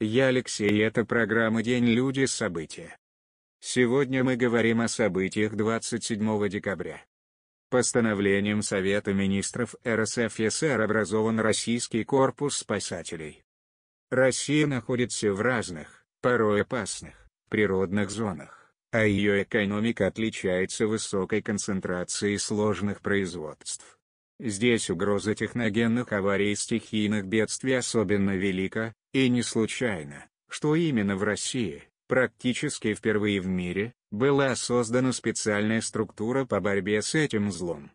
Я Алексей и это программа «День люди. События». Сегодня мы говорим о событиях 27 декабря. Постановлением Совета министров РСФСР образован Российский корпус спасателей. Россия находится в разных, порой опасных, природных зонах, а ее экономика отличается высокой концентрацией сложных производств. Здесь угроза техногенных аварий и стихийных бедствий особенно велика, и не случайно, что именно в России, практически впервые в мире, была создана специальная структура по борьбе с этим злом.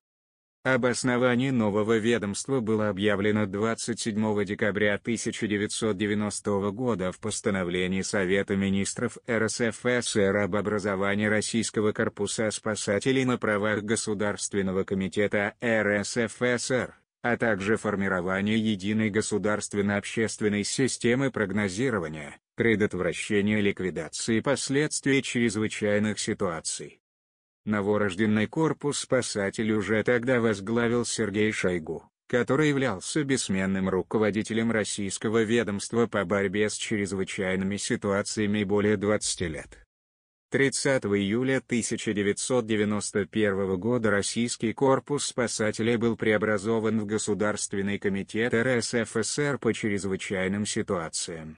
Об основании нового ведомства было объявлено 27 декабря 1990 года в постановлении Совета министров РСФСР об образовании Российского корпуса спасателей на правах Государственного комитета РСФСР, а также формировании единой государственно-общественной системы прогнозирования, предотвращения ликвидации последствий чрезвычайных ситуаций. Новорожденный корпус спасателей уже тогда возглавил Сергей Шойгу, который являлся бессменным руководителем российского ведомства по борьбе с чрезвычайными ситуациями более 20 лет. 30 июля 1991 года Российский корпус спасателей был преобразован в Государственный комитет РСФСР по чрезвычайным ситуациям.